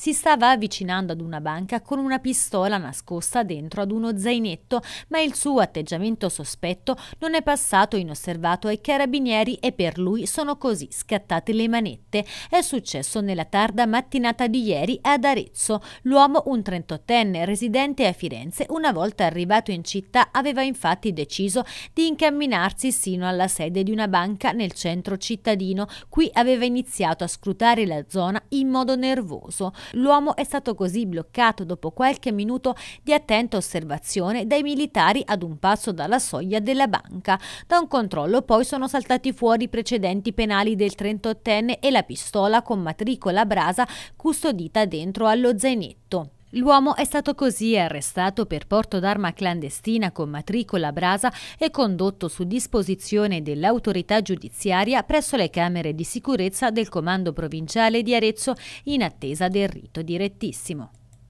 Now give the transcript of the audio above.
Si stava avvicinando ad una banca con una pistola nascosta dentro ad uno zainetto, ma il suo atteggiamento sospetto non è passato inosservato ai carabinieri e per lui sono così scattate le manette. È successo nella tarda mattinata di ieri ad Arezzo. L'uomo, un 38enne residente a Firenze, una volta arrivato in città aveva infatti deciso di incamminarsi sino alla sede di una banca nel centro cittadino. Qui aveva iniziato a scrutare la zona in modo nervoso. L'uomo è stato così bloccato dopo qualche minuto di attenta osservazione dai militari ad un passo dalla soglia della banca. Da un controllo poi sono saltati fuori i precedenti penali del 38enne e la pistola con matricola brasa custodita dentro allo zainetto. L'uomo è stato così arrestato per porto d'arma clandestina con matricola brasa e condotto su disposizione dell'autorità giudiziaria presso le camere di sicurezza del comando provinciale di Arezzo in attesa del rito direttissimo.